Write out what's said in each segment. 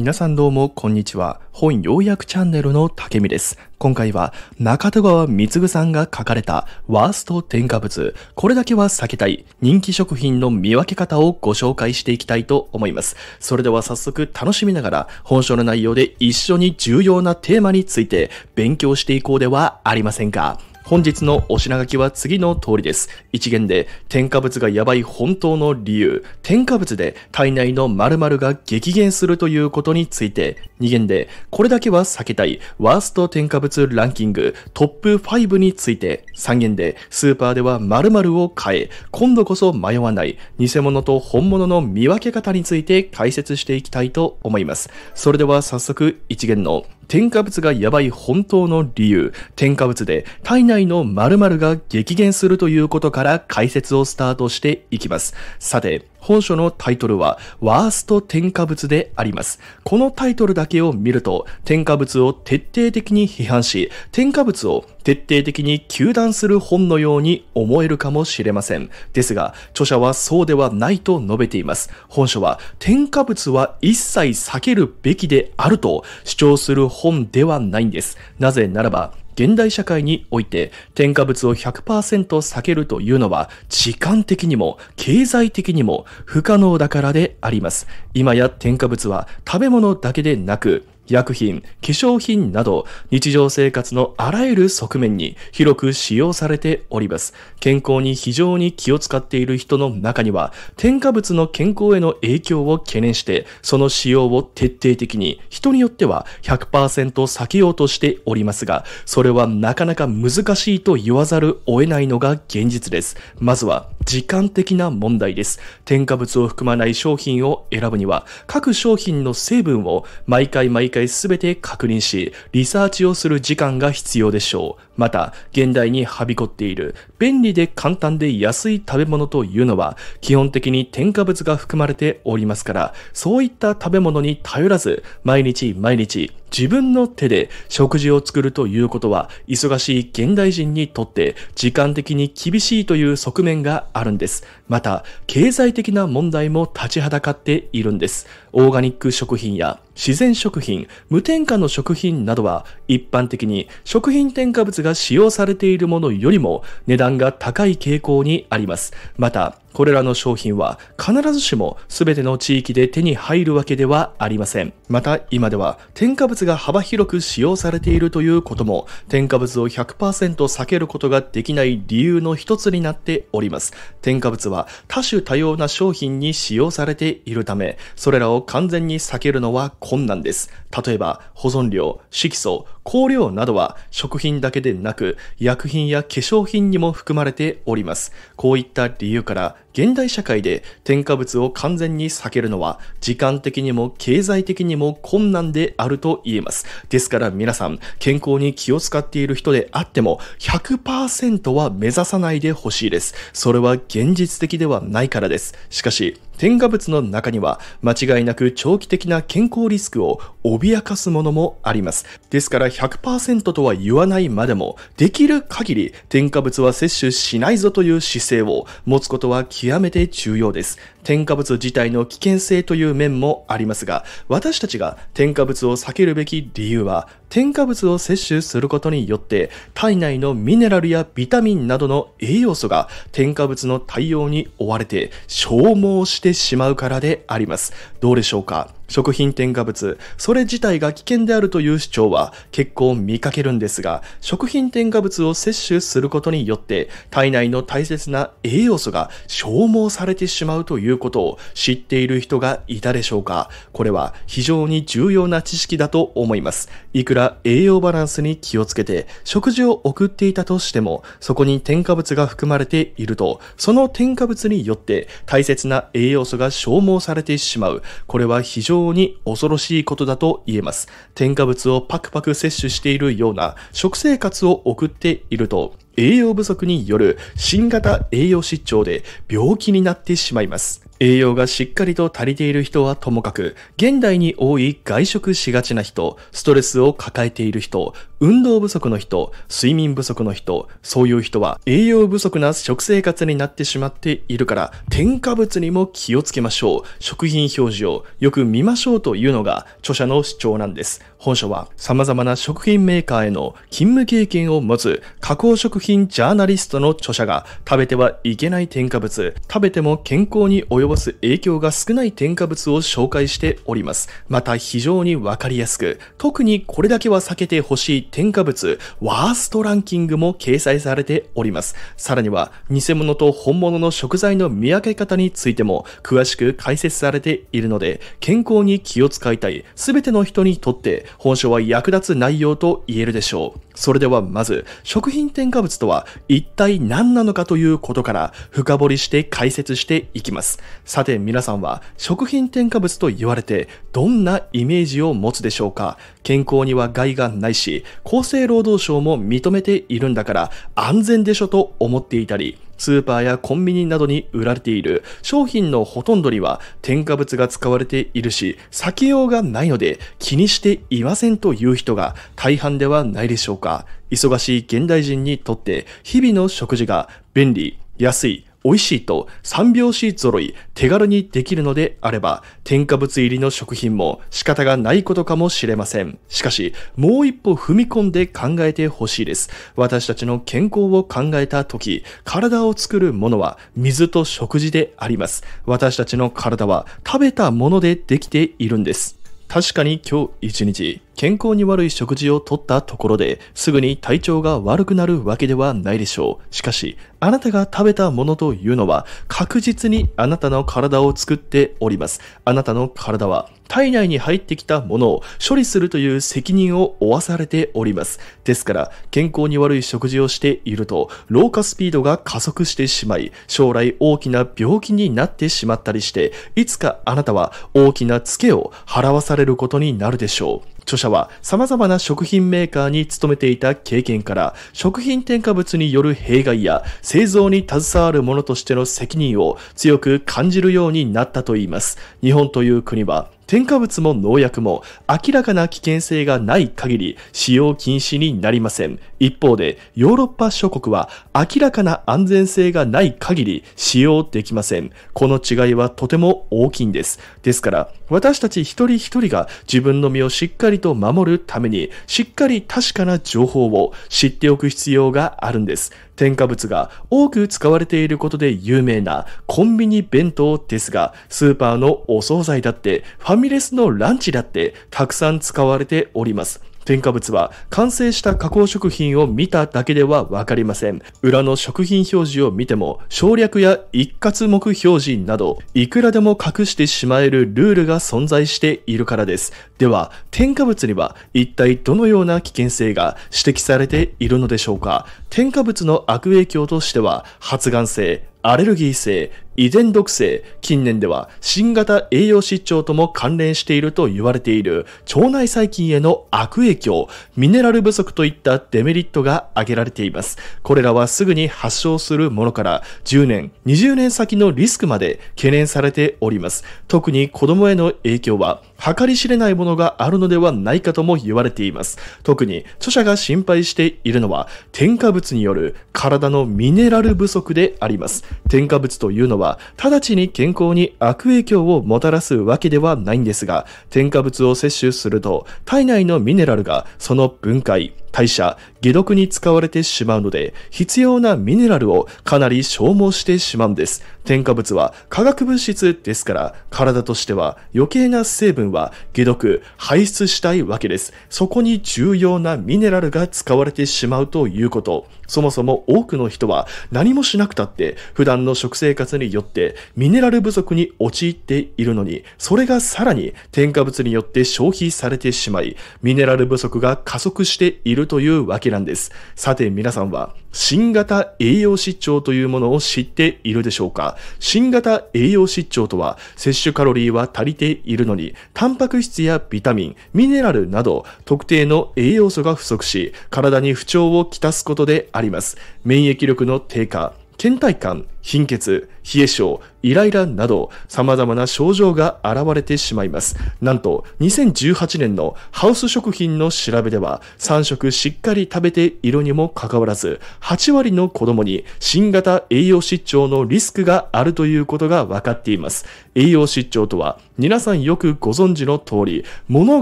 皆さんどうも、こんにちは。本要約チャンネルの竹見です。今回は、中戸川貢さんが書かれたワースト添加物、これだけは避けたい、人気食品の見分け方をご紹介していきたいと思います。それでは早速楽しみながら、本書の内容で一緒に重要なテーマについて勉強していこうではありませんか。本日のお品書きは次の通りです。一元で添加物がやばい本当の理由、添加物で体内の〇〇が激減するということについて、二元でこれだけは避けたいワースト添加物ランキングトップ5について、三元でスーパーでは〇〇を買え、今度こそ迷わない偽物と本物の見分け方について解説していきたいと思います。それでは早速一元の添加物がやばい本当の理由、添加物で体内の〇〇が激減するということから解説をスタートしていきます。さて、本書のタイトルは、ワースト添加物であります。このタイトルだけを見ると、添加物を徹底的に批判し、添加物を徹底的に糾弾する本のように思えるかもしれません。ですが、著者はそうではないと述べています。本書は、添加物は一切避けるべきであると主張する本ではないんです。なぜならば、現代社会において添加物を100%避けるというのは時間的にも経済的にも不可能だからであります。今や添加物は食べ物だけでなく医薬品、化粧品など、日常生活のあらゆる側面に広く使用されております。健康に非常に気を使っている人の中には、添加物の健康への影響を懸念して、その使用を徹底的に、人によっては100%避けようとしておりますが、それはなかなか難しいと言わざるを得ないのが現実です。まずは、時間的な問題です。添加物を含まない商品を選ぶには、各商品の成分を毎回毎回回全て確認し、リサーチをする時間が必要でしょう。また、現代にはびこっている便利で簡単で安い食べ物というのは、基本的に添加物が含まれておりますから、そういった食べ物に頼らず、毎日毎日自分の手で食事を作るということは、忙しい現代人にとって時間的に厳しいという側面があるんです。また、経済的な問題も立ちはだかっているんです。オーガニック食品や自然食品、無添加の食品などは、一般的に食品添加物が使用されているものよりも値段が高い傾向にあります。また、これらの商品は必ずしも全ての地域で手に入るわけではありません。また今では添加物が幅広く使用されているということも添加物を100%避けることができない理由の一つになっております。添加物は多種多様な商品に使用されているため、それらを完全に避けるのは困難です。例えば保存量、色素、香料などは食品だけでなく薬品や化粧品にも含まれております。こういった理由から現代社会で添加物を完全に避けるのは時間的にも経済的にも困難であると言えます。ですから皆さん、健康に気を使っている人であっても100%は目指さないでほしいです。それは現実的ではないからです。しかし、添加物の中には間違いなく長期的な健康リスクを脅かすものもあります。ですから100%とは言わないまでも、できる限り添加物は摂取しないぞという姿勢を持つことは極めて重要です。添加物自体の危険性という面もありますが、私たちが添加物を避けるべき理由は、添加物を摂取することによって、体内のミネラルやビタミンなどの栄養素が添加物の対応に追われて消耗してしまうからであります。どうでしょうか食品添加物、それ自体が危険であるという主張は結構見かけるんですが、食品添加物を摂取することによって、体内の大切な栄養素が消耗されてしまうということを知っている人がいたでしょうかこれは非常に重要な知識だと思います。いくら栄養バランスに気をつけて、食事を送っていたとしても、そこに添加物が含まれていると、その添加物によって大切な栄養素が消耗されてしまう。これは非常常に恐ろしいことだと言えます。添加物をパクパク摂取しているような食生活を送っていると、栄養不足による新型栄養失調で病気になってしまいます。栄養がしっかりと足りている人はともかく、現代に多い外食しがちな人、ストレスを抱えている人、運動不足の人、睡眠不足の人、そういう人は栄養不足な食生活になってしまっているから、添加物にも気をつけましょう。食品表示をよく見ましょうというのが著者の主張なんです。本書は様々な食品メーカーへの勤務経験を持つ加工食品ジャーナリストの著者が食べてはいけない添加物、食べても健康に及ぼぼす影響が少ない添加物を紹介しております。また非常にわかりやすく、特にこれだけは避けてほしい添加物、ワーストランキングも掲載されております。さらには、偽物と本物の食材の見分け方についても詳しく解説されているので、健康に気を使いたい全ての人にとって本書は役立つ内容と言えるでしょう。それではまず、食品添加物とは一体何なのかということから深掘りして解説していきます。さて皆さんは食品添加物と言われてどんなイメージを持つでしょうか健康には害がないし、厚生労働省も認めているんだから安全でしょと思っていたり、スーパーやコンビニなどに売られている商品のほとんどには添加物が使われているし、避けようがないので気にしていませんという人が大半ではないでしょうか。忙しい現代人にとって日々の食事が便利、安い、美味しいと3拍子揃い手軽にできるのであれば添加物入りの食品も仕方がないことかもしれません。しかしもう一歩踏み込んで考えてほしいです。私たちの健康を考えた時、体を作るものは水と食事であります。私たちの体は食べたものでできているんです。確かに今日一日健康に悪い食事をとったところですぐに体調が悪くなるわけではないでしょう。しかし、あなたが食べたものというのは確実にあなたの体を作っております。あなたの体は体内に入ってきたものを処理するという責任を負わされております。ですから、健康に悪い食事をしていると、老化スピードが加速してしまい、将来大きな病気になってしまったりして、いつかあなたは大きなツケを払わされることになるでしょう。著者は様々な食品メーカーに勤めていた経験から食品添加物による弊害や製造に携わる者としての責任を強く感じるようになったといいます。日本という国は添加物も農薬も明らかな危険性がない限り使用禁止になりません。一方で、ヨーロッパ諸国は明らかな安全性がない限り使用できません。この違いはとても大きいんです。ですから、私たち一人一人が自分の身をしっかりと守るために、しっかり確かな情報を知っておく必要があるんです。添加物が多く使われていることで有名なコンビニ弁当ですが、スーパーのお惣菜だってファミミレスのランチだってたくさん使われております。添加物は完成した加工食品を見ただけではわかりません。裏の食品表示を見ても省略や一括目表示などいくらでも隠してしまえるルールが存在しているからです。では、添加物には一体どのような危険性が指摘されているのでしょうか添加物の悪影響としては発がん性、アレルギー性、遺伝毒性、近年では新型栄養失調とも関連していると言われている腸内細菌への悪影響、ミネラル不足といったデメリットが挙げられています。これらはすぐに発症するものから10年、20年先のリスクまで懸念されております。特に子供への影響は計り知れないものがあるのではないかとも言われています。特に著者が心配しているのは添加物による体のミネラル不足であります。添加物というのは直ちに健康に悪影響をもたらすわけではないんですが、添加物を摂取すると、体内のミネラルがその分解、代謝、解毒に使われてしまうので、必要なミネラルをかなり消耗してしまうんです。添加物は化学物質ですから、体としては余計な成分は解毒、排出したいわけです。そこに重要なミネラルが使われてしまうということ。そもそも多くの人は何もしなくたって、普段の食生活にによってミネラル不足に陥っているのに、それがさらに添加物によって消費されてしまい、ミネラル不足が加速しているというわけなんです。さて皆さんは、新型栄養失調というものを知っているでしょうか新型栄養失調とは、摂取カロリーは足りているのに、タンパク質やビタミン、ミネラルなど、特定の栄養素が不足し、体に不調をきたすことであります。免疫力の低下、倦怠感、貧血、冷え症、イライラなど様々な症状が現れてしまいます。なんと2018年のハウス食品の調べでは3食しっかり食べているにもかかわらず8割の子供に新型栄養失調のリスクがあるということが分かっています。栄養失調とは皆さんよくご存知の通り物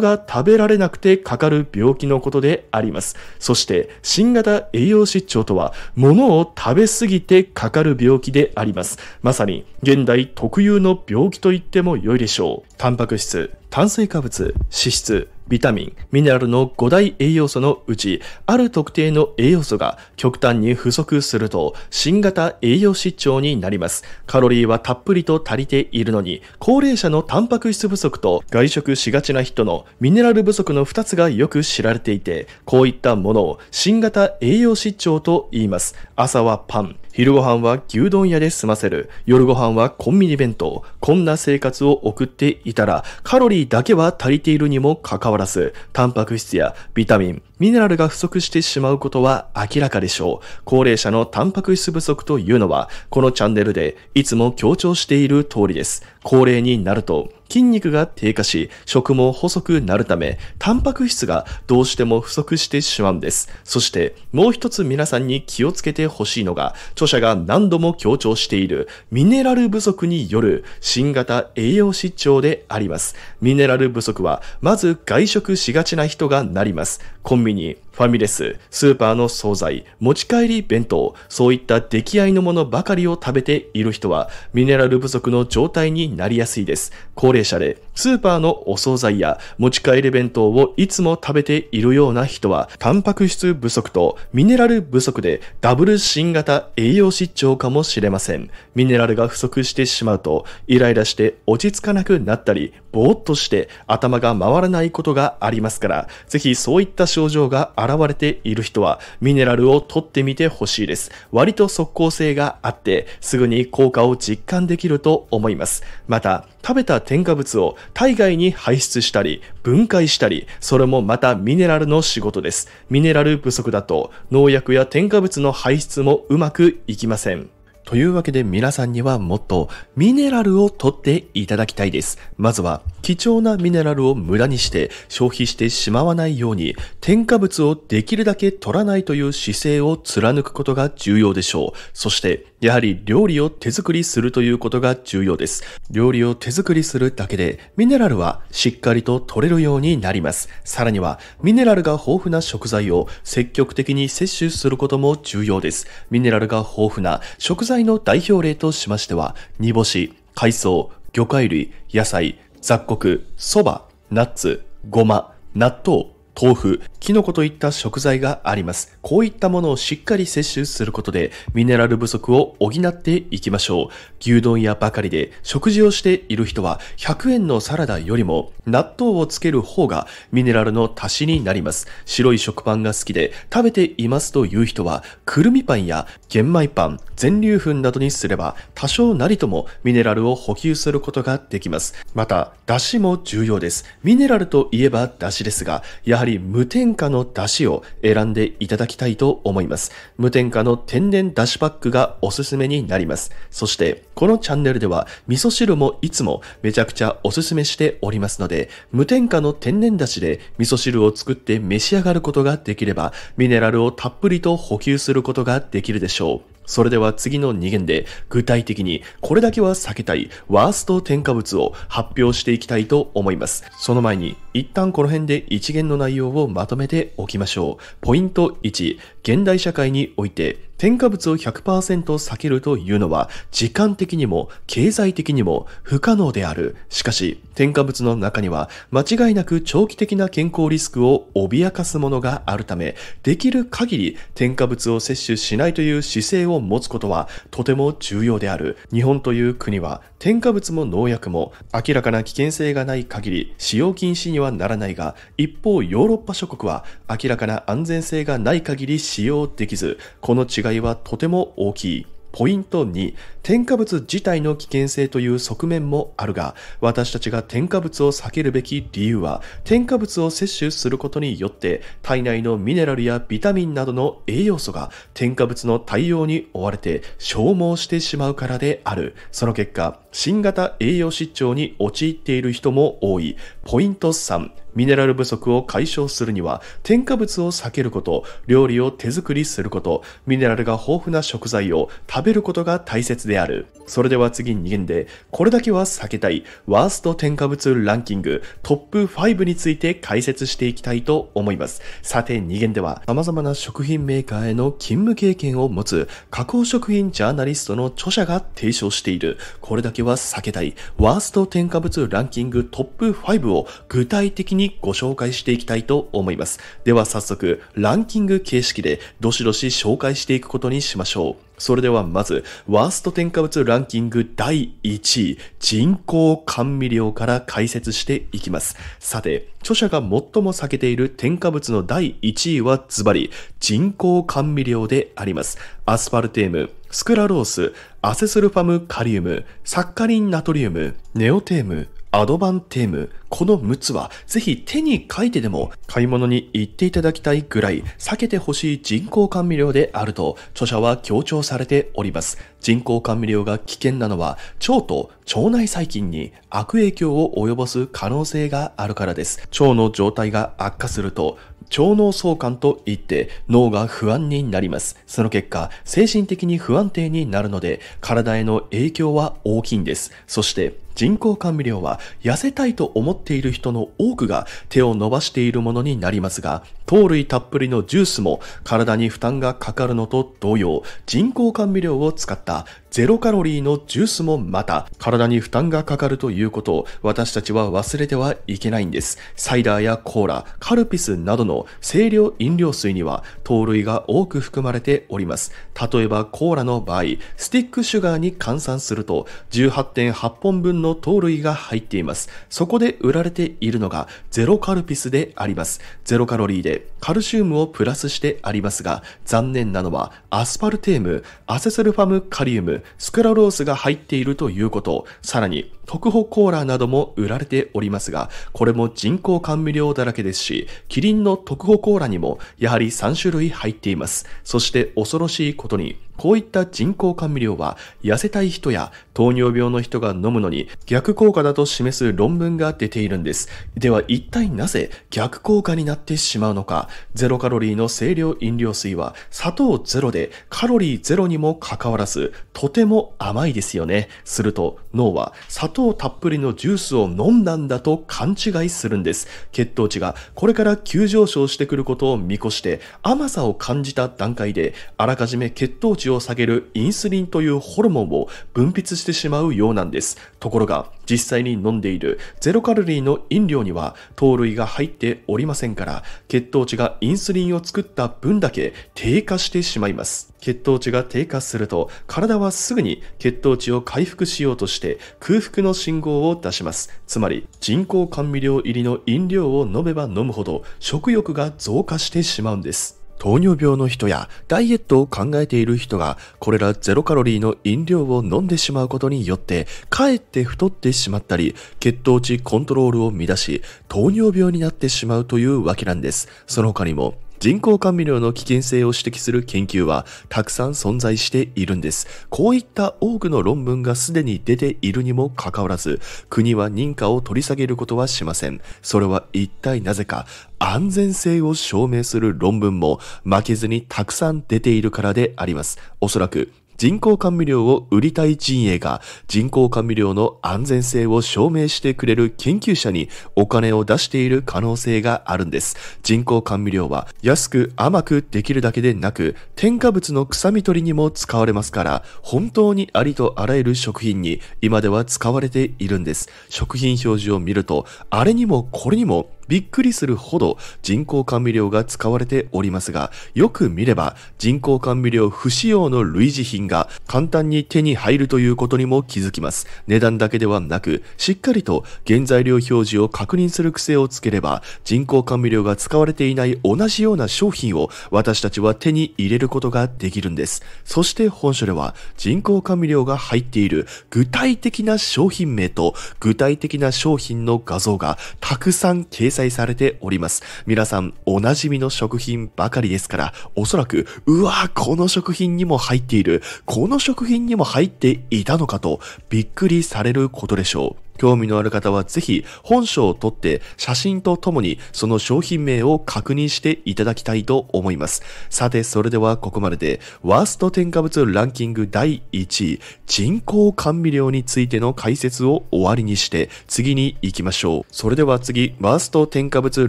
が食べられなくてかかる病気のことであります。そして新型栄養失調とは物を食べ過ぎてかかる病気気であります。まさに現代特有の病気と言っても良いでしょう。タンパク質、炭水化物、脂質、ビタミン、ミネラルの5大栄養素のうち、ある特定の栄養素が極端に不足すると、新型栄養失調になります。カロリーはたっぷりと足りているのに、高齢者のタンパク質不足と外食しがちな人のミネラル不足の2つがよく知られていて、こういったものを新型栄養失調と言います。朝はパン、昼ご飯は牛丼屋で済ませる、夜ご飯はコンビニ弁当、こんな生活を送っていたら、カロリリだけは足りているにもかかわらず、タンパク質やビタミン、ミネラルが不足してしまうことは明らかでしょう。高齢者のタンパク質不足というのは、このチャンネルでいつも強調している通りです。高齢になると、筋肉が低下し、食も細くなるため、タンパク質がどうしても不足してしまうんです。そして、もう一つ皆さんに気をつけてほしいのが、著者が何度も強調している、ミネラル不足による新型栄養失調であります。ミネラル不足は、まず外食しがちな人がなります。コン времени. ファミレス、スーパーの惣菜、持ち帰り弁当、そういった出来合いのものばかりを食べている人は、ミネラル不足の状態になりやすいです。高齢者で、スーパーのお惣菜や持ち帰り弁当をいつも食べているような人は、タンパク質不足とミネラル不足でダブル新型栄養失調かもしれません。ミネラルが不足してしまうと、イライラして落ち着かなくなったり、ぼーっとして頭が回らないことがありますから、ぜひそういった症状が現現れている人はミネラルを取ってみてほしいです。割と即効性があって、すぐに効果を実感できると思います。また、食べた添加物を体外に排出したり、分解したり、それもまたミネラルの仕事です。ミネラル不足だと農薬や添加物の排出もうまくいきません。というわけで皆さんにはもっとミネラルを取っていただきたいです。まずは貴重なミネラルを無駄にして消費してしまわないように添加物をできるだけ取らないという姿勢を貫くことが重要でしょう。そしてやはり料理を手作りするということが重要です。料理を手作りするだけでミネラルはしっかりと取れるようになります。さらにはミネラルが豊富な食材を積極的に摂取することも重要です。ミネラルが豊富な食材の代表例としましては煮干し、海藻、魚介類、野菜、雑穀、蕎麦、ナッツ、ごま、納豆、豆腐、キノコといった食材があります。こういったものをしっかり摂取することで、ミネラル不足を補っていきましょう。牛丼屋ばかりで食事をしている人は、100円のサラダよりも納豆をつける方がミネラルの足しになります。白い食パンが好きで食べていますという人は、くるみパンや玄米パン、全粒粉などにすれば、多少なりともミネラルを補給することができます。また、出汁も重要です。ミネラルといえばだしですが、やはりり無添加の出汁を選んでいただきたいと思います。無添加の天然出汁パックがおすすめになります。そして、このチャンネルでは味噌汁もいつもめちゃくちゃおすすめしておりますので、無添加の天然出汁で味噌汁を作って召し上がることができれば、ミネラルをたっぷりと補給することができるでしょう。それでは次の2限で具体的にこれだけは避けたいワースト添加物を発表していきたいと思います。その前に一旦この辺で1限の内容をまとめておきましょう。ポイント1、現代社会において添加物を100%避けるというのは時間的にも経済的にも不可能である。しかし、添加物の中には間違いなく長期的な健康リスクを脅かすものがあるため、できる限り添加物を摂取しないという姿勢を持つことはとても重要である。日本という国は添加物も農薬も明らかな危険性がない限り使用禁止にはならないが、一方ヨーロッパ諸国は明らかな安全性がない限り使用できず、この違いいはとても大きい。ポイント2、添加物自体の危険性という側面もあるが、私たちが添加物を避けるべき理由は、添加物を摂取することによって、体内のミネラルやビタミンなどの栄養素が添加物の対応に追われて消耗してしまうからである。その結果、新型栄養失調に陥っている人も多い。ポイント3、ミネラル不足を解消するには、添加物を避けること、料理を手作りすること、ミネラルが豊富な食材を食べることが大切である。それでは次2限で、これだけは避けたい、ワースト添加物ランキングトップ5について解説していきたいと思います。さて2限では、様々な食品メーカーへの勤務経験を持つ、加工食品ジャーナリストの著者が提唱している、これだけは避けたい、ワースト添加物ランキングトップ5を具体的にご紹介していきたいと思います。では早速、ランキング形式でどしどし紹介していくことにしましょう。それではまず、ワースト添加物ランキング第1位、人工甘味料から解説していきます。さて、著者が最も避けている添加物の第1位はズバリ、人工甘味料であります。アスパルテーム、スクラロース、アセスルファムカリウム、サッカリンナトリウム、ネオテーム、アドバンテーム、この6つはぜひ手に書いてでも買い物に行っていただきたいぐらい避けてほしい人工甘味料であると著者は強調されております。人工甘味料が危険なのは腸と腸内細菌に悪影響を及ぼす可能性があるからです。腸の状態が悪化すると腸脳相関といって脳が不安になります。その結果、精神的に不安定になるので体への影響は大きいんです。そして人工甘味料は痩せたいと思っている人の多くが手を伸ばしているものになりますが、糖類たっぷりのジュースも体に負担がかかるのと同様、人工甘味料を使ったゼロカロリーのジュースもまた体に負担がかかるということを私たちは忘れてはいけないんです。サイダーやコーラ、カルピスなどの清涼飲料水には糖類が多く含まれております。例えばコーラの場合、スティックシュガーに換算すると18.8本分のの糖類が入っています。そこで売られているのがゼロカルピスであります。ゼロカロリーでカルシウムをプラスしてありますが、残念なのはアスパルテーム、アセスルファムカリウム、スクラロースが入っているということ、さらに特保コーラなども売られておりますが、これも人工甘味料だらけですし、キリンの特保コーラにもやはり3種類入っています。そして恐ろしいことに、こういった人工甘味料は痩せたい人や糖尿病の人が飲むのに逆効果だと示す論文が出ているんです。では一体なぜ逆効果になってしまうのか。ゼロカロリーの清涼飲料水は砂糖ゼロでカロリーゼロにもかかわらずとても甘いですよね。すると脳は砂糖たっぷりのジュースを飲んだんだと勘違いするんです。血糖値がこれから急上昇してくることを見越して甘さを感じた段階であらかじめ血糖値を下げるインスリンというホルモンを分泌してしまうようなんです。ところが、実際に飲んでいるゼロカロリーの飲料には糖類が入っておりませんから、血糖値がインスリンを作った分だけ低下してしまいます。血糖値が低下すると、体はすぐに血糖値を回復しようとして空腹の信号を出します。つまり、人工甘味料入りの飲料を飲めば飲むほど食欲が増加してしまうんです。糖尿病の人やダイエットを考えている人がこれらゼロカロリーの飲料を飲んでしまうことによってかえって太ってしまったり血糖値コントロールを乱し糖尿病になってしまうというわけなんです。その他にも人工甘味料の危険性を指摘する研究はたくさん存在しているんです。こういった多くの論文がすでに出ているにもかかわらず、国は認可を取り下げることはしません。それは一体なぜか、安全性を証明する論文も負けずにたくさん出ているからであります。おそらく人工甘味料を売りたい陣営が人工甘味料の安全性を証明してくれる研究者にお金を出している可能性があるんです。人工甘味料は安く甘くできるだけでなく、添加物の臭み取りにも使われますから、本当にありとあらゆる食品に今では使われているんです。食品表示を見ると、あれにもこれにもびっくりするほど人工甘味料が使われておりますが、よく見れば人工甘味料不使用の類似品が簡単に手に入るということにも気づきます。値段だけではなく、しっかりと原材料表示を確認する癖をつければ、人工甘味料が使われていない同じような商品を私たちは手に入れることができるんです。そして本書では人工甘味料が入っている具体的な商品名と具体的な商品の画像がたくさん掲載載されております。皆さんおなじみの食品ばかりですから、おそらく、うわこの食品にも入っている、この食品にも入っていたのかとびっくりされることでしょう。興味のある方はぜひ本書を取って写真とともにその商品名を確認していただきたいと思います。さて、それではここまででワースト添加物ランキング第1位人工甘味料についての解説を終わりにして次に行きましょう。それでは次、ワースト添加物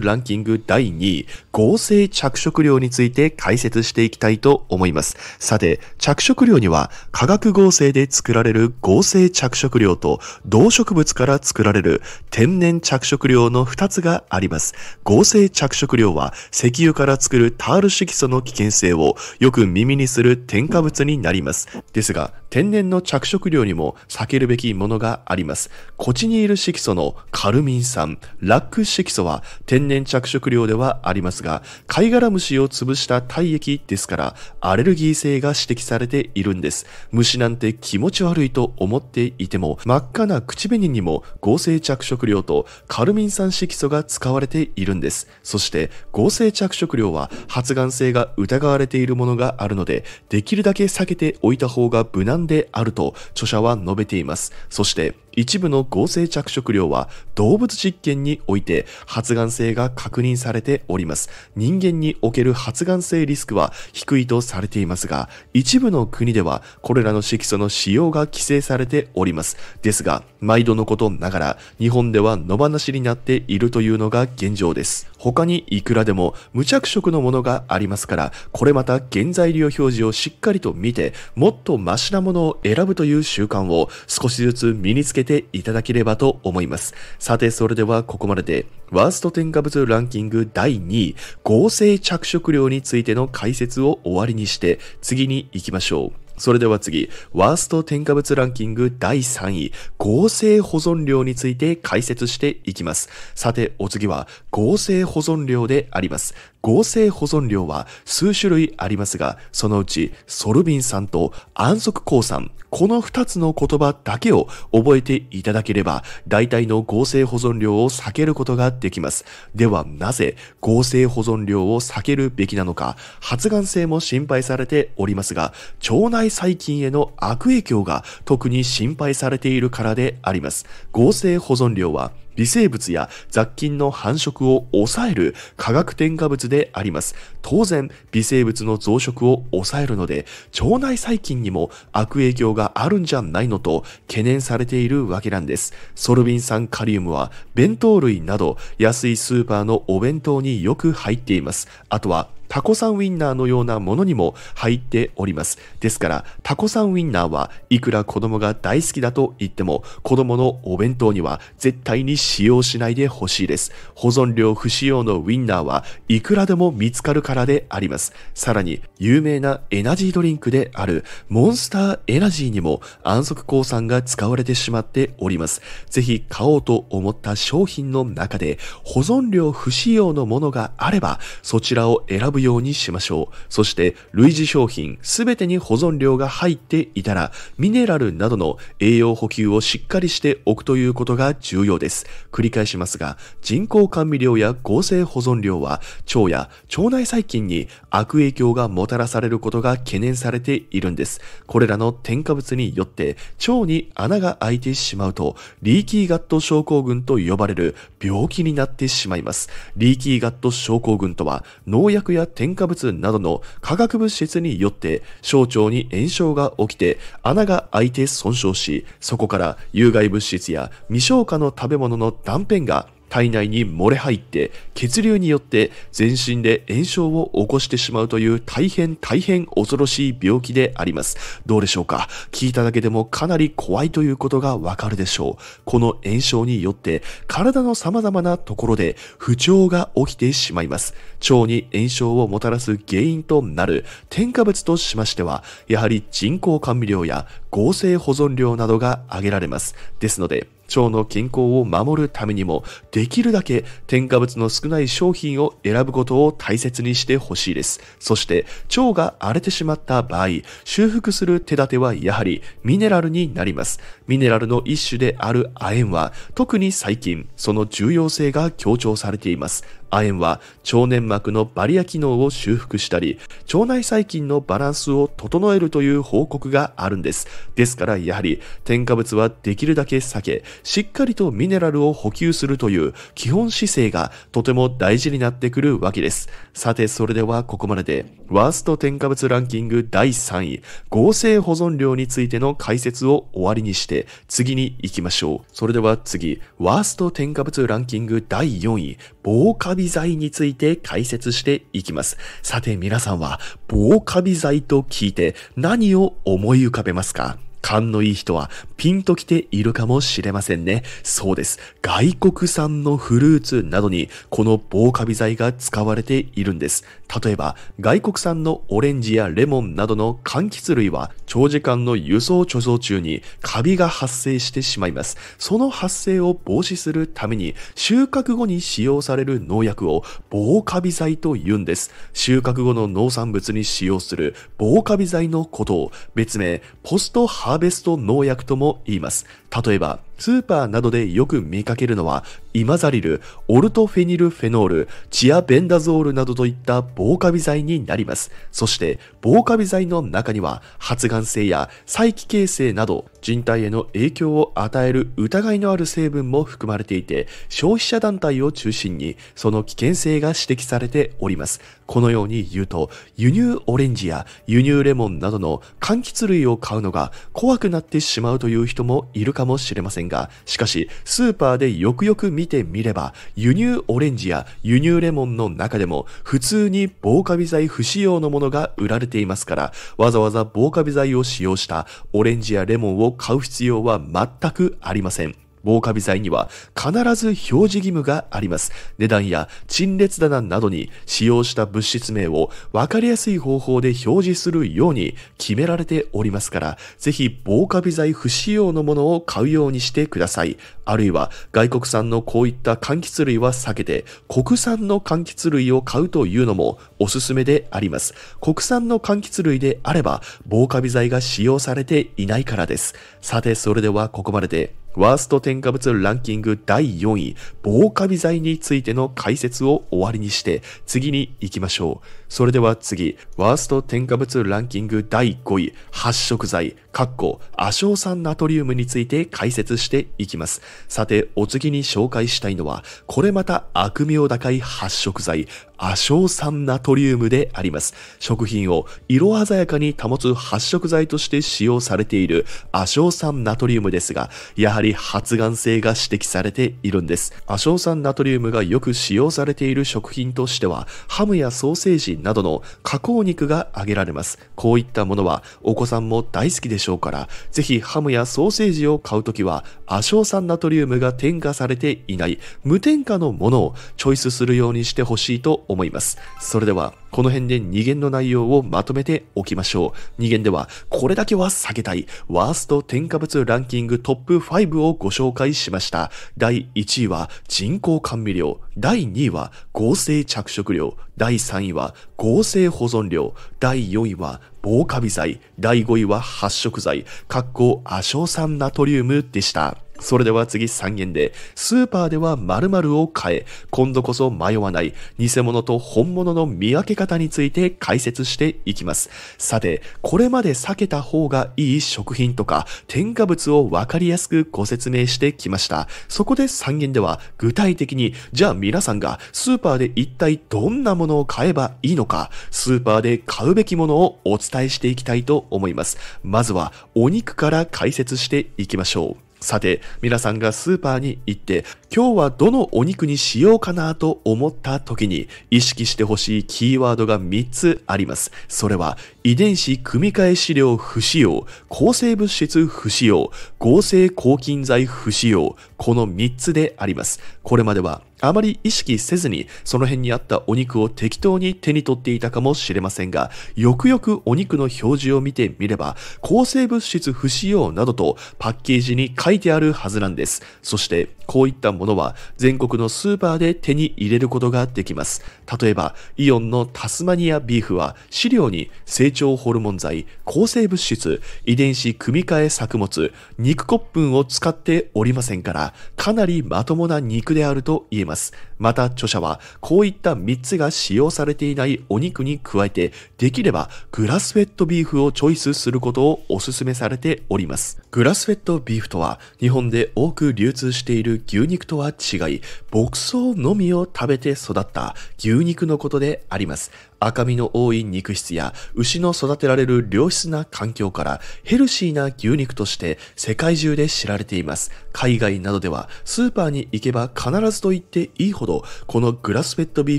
ランキング第2位合成着色料について解説していきたいと思います。さて、着色料には化学合成で作られる合成着色料と動植物から作られる天然着色料の2つがあります。合成着色料は石油から作るタール色素の危険性をよく耳にする添加物になります。ですが、天然の着色料にも避けるべきものがあります。コちにいる色素のカルミン酸、ラック色素は天然着色料ではありますが、貝殻虫を潰した体液ですからアレルギー性が指摘されているんです。虫なんて気持ち悪いと思っていても真っ赤な口紅にもも合成着色料とカルミン酸色素が使われているんです。そして合成着色料は発がん性が疑われているものがあるので、できるだけ避けておいた方が無難であると著者は述べています。そして一部の合成着色料は動物実験において発がん性が確認されております。人間における発がん性リスクは低いとされていますが、一部の国ではこれらの色素の使用が規制されております。ですが、毎度のことことながら、日本では野放しになっているというのが現状です。他にいくらでも無着色のものがありますから、これまた原材料表示をしっかりと見て、もっとマシなものを選ぶという習慣を少しずつ身につけていただければと思います。さて、それではここまでで、ワースト添加物ランキング第2位、合成着色料についての解説を終わりにして、次に行きましょう。それでは次、ワースト添加物ランキング第3位、合成保存量について解説していきます。さて、お次は合成保存量であります。合成保存量は数種類ありますが、そのうちソルビン酸と安息鉱酸、この二つの言葉だけを覚えていただければ、大体の合成保存量を避けることができます。ではなぜ合成保存量を避けるべきなのか、発がん性も心配されておりますが、腸内細菌への悪影響が特に心配されているからであります。合成保存量は微生物や雑菌の繁殖を抑える化学添加物であります。当然、微生物の増殖を抑えるので、腸内細菌にも悪影響があるんじゃないのと懸念されているわけなんです。ソルビン酸カリウムは弁当類など安いスーパーのお弁当によく入っています。あとはタコさんウィンナーのようなものにも入っております。ですから、タコさんウィンナーはいくら子供が大好きだと言っても、子供のお弁当には絶対に使用しないでほしいです。保存料不使用のウィンナーはいくらでも見つかるからであります。さらに、有名なエナジードリンクであるモンスターエナジーにも安息鉱酸が使われてしまっております。ぜひ買おうと思った商品の中で保存料不使用のものがあれば、そちらを選ぶようにしましょう。そして、類似商品すべてに保存量が入っていたら、ミネラルなどの栄養補給をしっかりしておくということが重要です。繰り返しますが、人工甘味料や合成保存料は、腸や腸内細菌に悪影響がもたらされることが懸念されているんです。これらの添加物によって、腸に穴が開いてしまうと、リーキーガット症候群と呼ばれる病気になってしまいます。リーキーガット症候群とは、農薬や添加物などの化学物質によって小腸に炎症が起きて穴が開いて損傷し、そこから有害物質や未消化の食べ物の断片が体内に漏れ入って血流によって全身で炎症を起こしてしまうという大変大変恐ろしい病気であります。どうでしょうか聞いただけでもかなり怖いということがわかるでしょう。この炎症によって体の様々なところで不調が起きてしまいます。腸に炎症をもたらす原因となる添加物としましては、やはり人工甘味料や合成保存料などが挙げられます。ですので、腸の健康を守るためにも、できるだけ添加物の少ない商品を選ぶことを大切にしてほしいです。そして、腸が荒れてしまった場合、修復する手立てはやはりミネラルになります。ミネラルの一種である亜鉛は、特に最近、その重要性が強調されています。亜鉛は腸粘膜のバリア機能を修復したり、腸内細菌のバランスを整えるという報告があるんです。ですからやはり添加物はできるだけ避け、しっかりとミネラルを補給するという基本姿勢がとても大事になってくるわけです。さて、それではここまでで、ワースト添加物ランキング第3位、合成保存量についての解説を終わりにして、次に行きましょう。それでは次、ワースト添加物ランキング第4位、防カビビ剤について解説していきます。さて皆さんは、防カビ剤と聞いて何を思い浮かべますか勘のいい人はピンと来ているかもしれませんね。そうです。外国産のフルーツなどにこの防カビ剤が使われているんです。例えば、外国産のオレンジやレモンなどの柑橘類は長時間の輸送貯蔵中にカビが発生してしまいます。その発生を防止するために収穫後に使用される農薬を防カビ剤と言うんです。収穫後の農産物に使用する防カビ剤のことを別名ポストハハーベスト農薬とも言います。例えば、スーパーなどでよく見かけるのはイマザリル、オルトフェニルフェノール、チアベンダゾールなどといった防カビ剤になります。そして防カビ剤の中には発がん性や再起形成など人体への影響を与える疑いのある成分も含まれていて消費者団体を中心にその危険性が指摘されております。このように言うと輸入オレンジや輸入レモンなどの柑橘類を買うのが怖くなってしまうという人もいるかもしれませんがしかしスーパーでよくよく見見てみれば、輸入オレンジや輸入レモンの中でも、普通に防カビ剤不使用のものが売られていますから、わざわざ防カビ剤を使用したオレンジやレモンを買う必要は全くありません。防カビ剤には必ず表示義務があります。値段や陳列棚などに使用した物質名を分かりやすい方法で表示するように決められておりますから、ぜひ防カビ剤不使用のものを買うようにしてください。あるいは外国産のこういった柑橘類は避けて、国産の柑橘類を買うというのもおすすめであります。国産の柑橘類であれば防カビ剤が使用されていないからです。さて、それではここまででワースト添加物ランキング第4位、防カビ剤についての解説を終わりにして、次に行きましょう。それでは次、ワースト添加物ランキング第5位、発色剤、かっこ、亜硝酸ナトリウムについて解説していきます。さて、お次に紹介したいのは、これまた悪名高い発色剤、亜硝酸ナトリウムであります。食品を色鮮やかに保つ発色剤として使用されている亜硝酸ナトリウムですが、やはり発がん性が指摘されているんです。亜硝酸ナトリウムがよく使用されている食品としては、ハムやソーセージなどの加工肉が挙げられます。こういったものはお子さんも大好きでしょうから、ぜひハムやソーセージを買うときは、亜硝酸ナトリウムが添加されていない無添加のものをチョイスするようにしてほしいと思います。それでは、この辺で2弦の内容をまとめておきましょう。2限では、これだけは避けたい、ワースト添加物ランキングトップ5をご紹介しました。第1位は人工甘味料、第2位は合成着色料、第3位は合成保存料、第4位は防カビ剤、第5位は発色剤、括弧亜硝酸ナトリウムでした。それでは次3件で、スーパーでは〇〇を買え、今度こそ迷わない、偽物と本物の見分け方について解説していきます。さて、これまで避けた方がいい食品とか、添加物をわかりやすくご説明してきました。そこで3件では、具体的に、じゃあ皆さんがスーパーで一体どんなものを買えばいいのか、スーパーで買うべきものをお伝えしていきたいと思います。まずは、お肉から解説していきましょう。さて、皆さんがスーパーに行って、今日はどのお肉にしようかなと思った時に、意識してほしいキーワードが3つあります。それは、遺伝子組み換え資料不使用、抗生物質不使用、合成抗菌剤不使用、この3つであります。これまではあまり意識せずにその辺にあったお肉を適当に手に取っていたかもしれませんが、よくよくお肉の表示を見てみれば、抗生物質不使用などとパッケージに書いてあるはずなんです。そして、こういったものは全国のスーパーで手に入れることができます。例えば、イオンのタスマニアビーフは飼料に成長ホルモン剤、抗生物質、遺伝子組み換え作物、肉骨粉を使っておりませんから、かなりまともな肉であると言えます。ます。また著者は、こういった3つが使用されていないお肉に加えて、できればグラスフェットビーフをチョイスすることをお勧めされております。グラスフェットビーフとは、日本で多く流通している牛肉とは違い、牧草のみを食べて育った牛肉のことであります。赤身の多い肉質や牛の育てられる良質な環境からヘルシーな牛肉として世界中で知られています。海外などではスーパーに行けば必ずと言っていいほどこのグラスフェッドビー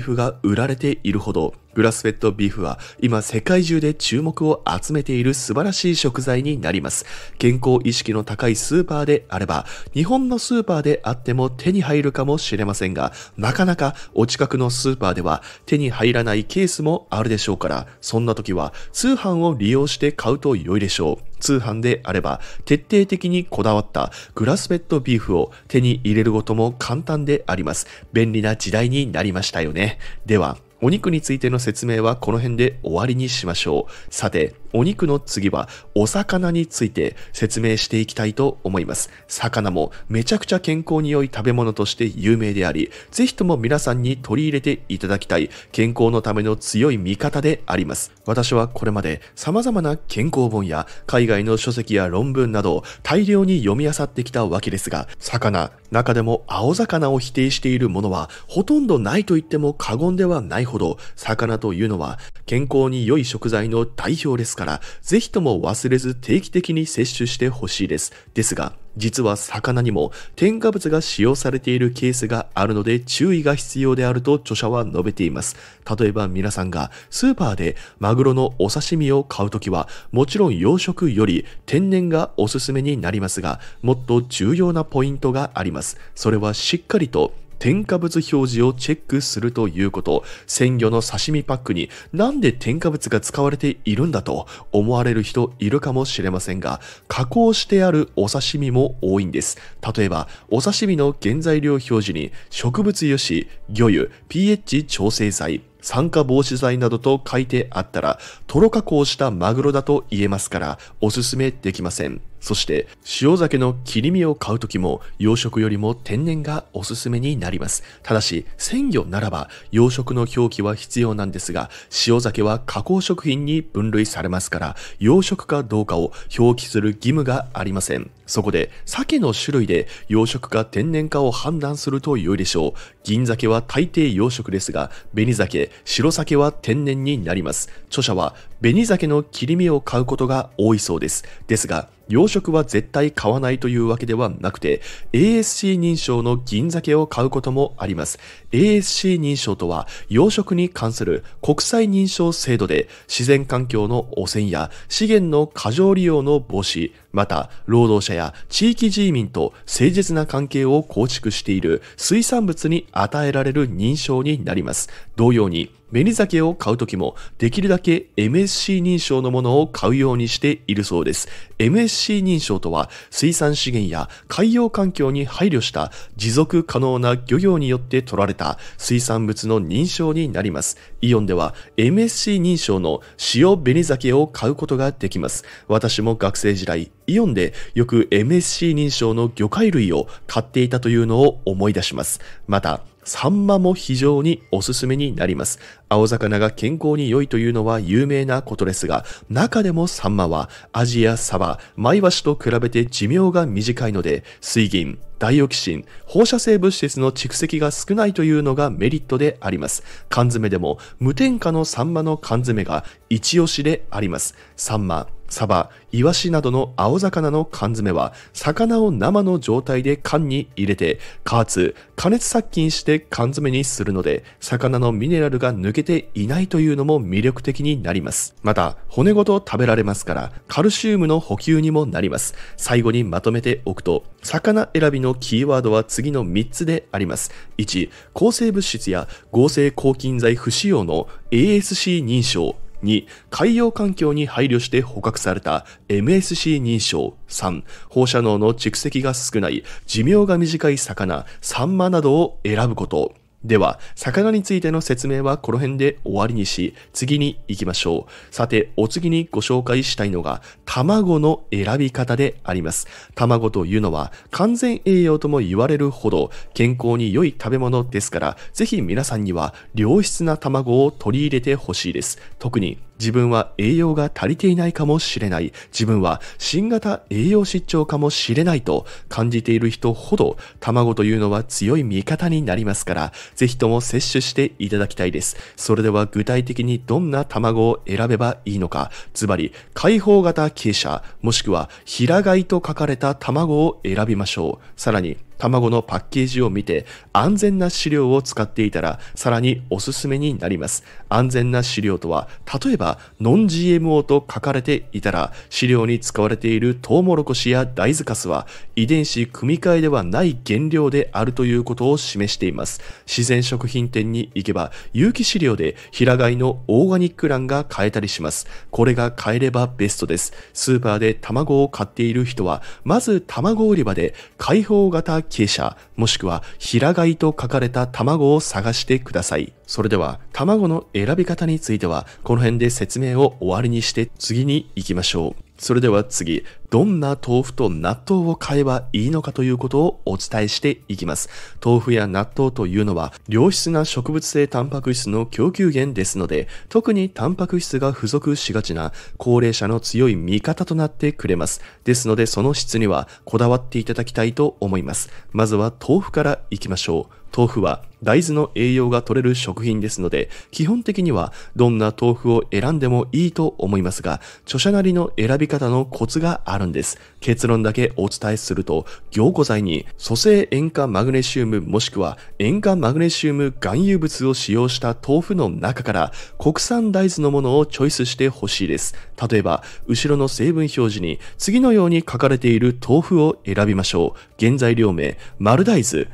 フが売られているほどグラスフェットビーフは今世界中で注目を集めている素晴らしい食材になります。健康意識の高いスーパーであれば、日本のスーパーであっても手に入るかもしれませんが、なかなかお近くのスーパーでは手に入らないケースもあるでしょうから、そんな時は通販を利用して買うと良いでしょう。通販であれば徹底的にこだわったグラスフェッドビーフを手に入れることも簡単であります。便利な時代になりましたよね。では、お肉についての説明はこの辺で終わりにしましょう。さて、お肉の次はお魚について説明していきたいと思います。魚もめちゃくちゃ健康に良い食べ物として有名であり、ぜひとも皆さんに取り入れていただきたい健康のための強い味方であります。私はこれまで様々な健康本や海外の書籍や論文など大量に読み漁ってきたわけですが、魚、中でも青魚を否定しているものはほとんどないと言っても過言ではないほど、魚というのは健康に良い食材の代表ですかから、ぜひとも忘れず定期的に摂取してほしいです。ですが、実は魚にも添加物が使用されているケースがあるので注意が必要であると著者は述べています。例えば皆さんがスーパーでマグロのお刺身を買うときはもちろん養殖より天然がおすすめになりますがもっと重要なポイントがあります。それはしっかりと添加物表示をチェックするということ、鮮魚の刺身パックになんで添加物が使われているんだと思われる人いるかもしれませんが、加工してあるお刺身も多いんです。例えば、お刺身の原材料表示に植物油脂、魚油、pH 調整剤、酸化防止剤などと書いてあったら、トロ加工したマグロだと言えますから、おすすめできません。そして、塩酒の切り身を買うときも、養殖よりも天然がおすすめになります。ただし、鮮魚ならば、養殖の表記は必要なんですが、塩酒は加工食品に分類されますから、養殖かどうかを表記する義務がありません。そこで、鮭の種類で養殖か天然かを判断すると良いでしょう。銀鮭は大抵養殖ですが、紅鮭、白鮭は天然になります。著者は、紅鮭の切り身を買うことが多いそうです。ですが、養殖は絶対買わないというわけではなくて、ASC 認証の銀鮭を買うこともあります。ASC 認証とは、養殖に関する国際認証制度で、自然環境の汚染や資源の過剰利用の防止、また、労働者や地域住民と誠実な関係を構築している水産物に与えられる認証になります。同様に、紅酒を買うときも、できるだけ MSC 認証のものを買うようにしているそうです。MSC 認証とは、水産資源や海洋環境に配慮した持続可能な漁業によって取られた水産物の認証になります。イオンでは、MSC 認証の塩紅酒を買うことができます。私も学生時代、イオンでよく MSC 認証の魚介類を買っていたというのを思い出します。また、サンマも非常におすすめになります。青魚が健康に良いというのは有名なことですが、中でもサンマはアジやサバ、マイワシと比べて寿命が短いので、水銀、ダイオキシン、放射性物質の蓄積が少ないというのがメリットであります。缶詰でも無添加のサンマの缶詰が一押しであります。サンマ、サバ、イワシなどの青魚の缶詰は、魚を生の状態で缶に入れて、かつ加熱殺菌して缶詰にするので、魚のミネラルが抜けていないというのも魅力的になります。また、骨ごと食べられますから、カルシウムの補給にもなります。最後にまとめておくと、魚選びのキーワードは次の3つであります。1、抗生物質や合成抗菌剤不使用の ASC 認証。2、海洋環境に配慮して捕獲された MSC 認証。3、放射能の蓄積が少ない、寿命が短い魚、サンマなどを選ぶこと。では、魚についての説明はこの辺で終わりにし、次に行きましょう。さて、お次にご紹介したいのが、卵の選び方であります。卵というのは、完全栄養とも言われるほど、健康に良い食べ物ですから、ぜひ皆さんには良質な卵を取り入れてほしいです。特に、自分は栄養が足りていないかもしれない、自分は新型栄養失調かもしれないと感じている人ほど卵というのは強い味方になりますから、ぜひとも摂取していただきたいです。それでは具体的にどんな卵を選べばいいのか、ズバリ開放型傾斜、もしくは平飼いと書かれた卵を選びましょう。さらに、卵のパッケージを見て安全な飼料を使っていたらさらにおすすめになります。安全な飼料とは例えばノン GMO と書かれていたら飼料に使われているトウモロコシや大豆かすは遺伝子組み換えではない原料であるということを示しています。自然食品店に行けば有機飼料で平飼いのオーガニック卵が買えたりします。これが買えればベストです。スーパーで卵を買っている人はまず卵売り場で開放型傾斜、もしくは平飼いと書かれた卵を探してください。それでは、卵の選び方については、この辺で説明を終わりにして次に行きましょう。それでは次、どんな豆腐と納豆を買えばいいのかということをお伝えしていきます。豆腐や納豆というのは良質な植物性タンパク質の供給源ですので、特にタンパク質が付属しがちな高齢者の強い味方となってくれます。ですのでその質にはこだわっていただきたいと思います。まずは豆腐からいきましょう。豆腐は大豆の栄養が取れる食品ですので、基本的にはどんな豆腐を選んでもいいと思いますが、著者なりの選び方のコツがあるんです。結論だけお伝えすると、凝固剤に蘇生塩化マグネシウムもしくは塩化マグネシウム含有物を使用した豆腐の中から国産大豆のものをチョイスしてほしいです。例えば、後ろの成分表示に次のように書かれている豆腐を選びましょう。原材料名、丸大豆、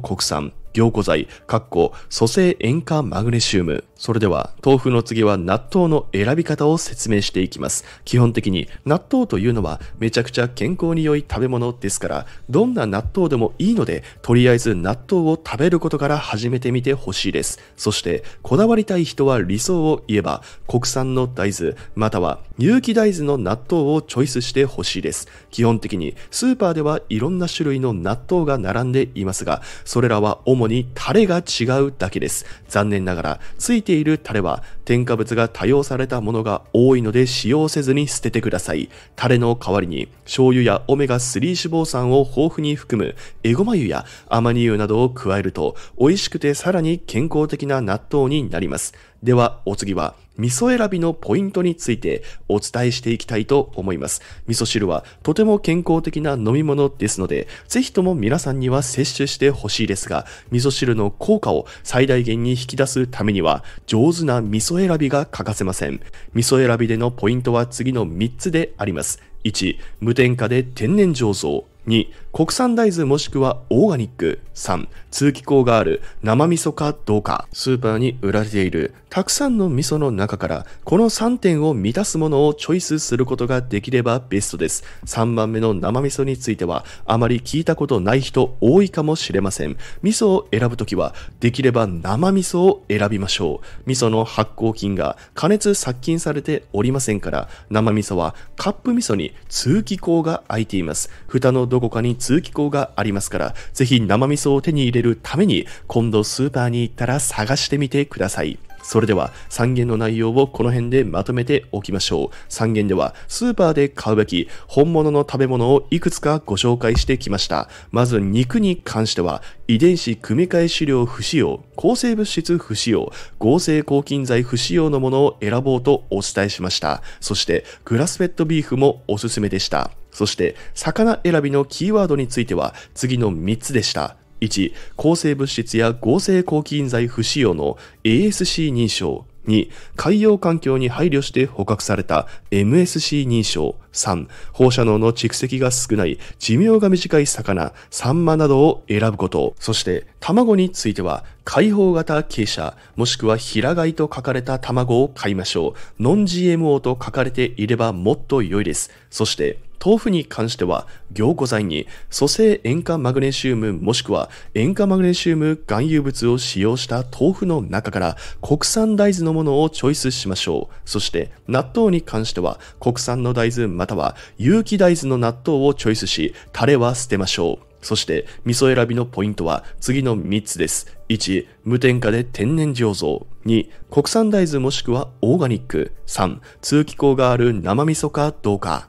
国産、凝固剤、かっこ、蘇生塩化マグネシウムそれでは豆腐の次は納豆の選び方を説明していきます。基本的に納豆というのはめちゃくちゃ健康に良い食べ物ですからどんな納豆でもいいのでとりあえず納豆を食べることから始めてみてほしいです。そしてこだわりたい人は理想を言えば国産の大豆または有機大豆の納豆をチョイスしてほしいです。基本的にスーパーではいろんな種類の納豆が並んでいますがそれらは主にタレが違うだけです。残念ながらついているタレは添加物が多用されたものが多いので使用せずに捨ててください。タレの代わりに、醤油やオメガ3脂肪酸を豊富に含むエゴマ油やアマニ油などを加えると、美味しくてさらに健康的な納豆になります。では、お次は、味噌選びのポイントについてお伝えしていきたいと思います。味噌汁はとても健康的な飲み物ですので、ぜひとも皆さんには摂取してほしいですが、味噌汁の効果を最大限に引き出すためには、上手な味噌噌選びが欠かせません。味噌選びでのポイントは次の3つであります。1、無添加で天然醸造。2、国産大豆もしくはオーガニック3、通気口がある生味噌かどうか、スーパーに売られているたくさんの味噌の中から、この3点を満たすものをチョイスすることができればベストです。3番目の生味噌については、あまり聞いたことない人多いかもしれません。味噌を選ぶときは、できれば生味噌を選びましょう。味噌の発酵菌が加熱殺菌されておりませんから、生味噌はカップ味噌に通気口が開いています。蓋のどこかに通気口がありますから、ぜひ生味噌を手に入れるために、今度スーパーに行ったら探してみてください。それでは3元の内容をこの辺でまとめておきましょう。3元ではスーパーで買うべき本物の食べ物をいくつかご紹介してきました。まず肉に関しては遺伝子組み換え飼料不使用、抗生物質不使用、合成抗菌剤不使用のものを選ぼうとお伝えしました。そしてグラスフェッドビーフもおすすめでした。そして、魚選びのキーワードについては次の3つでした。1、抗生物質や合成抗菌剤不使用の ASC 認証。2、海洋環境に配慮して捕獲された MSC 認証。3、放射能の蓄積が少ない寿命が短い魚、サンマなどを選ぶこと。そして、卵については、開放型傾斜、もしくは平飼いと書かれた卵を買いましょう。ノン GMO と書かれていればもっと良いです。そして、豆腐に関しては、凝固剤に蘇生塩化マグネシウムもしくは塩化マグネシウム含有物を使用した豆腐の中から国産大豆のものをチョイスしましょう。そして納豆に関しては国産の大豆または有機大豆の納豆をチョイスし、タレは捨てましょう。そして味噌選びのポイントは次の3つです。1、無添加で天然醸造。2、国産大豆もしくはオーガニック。3、通気口がある生味噌かどうか。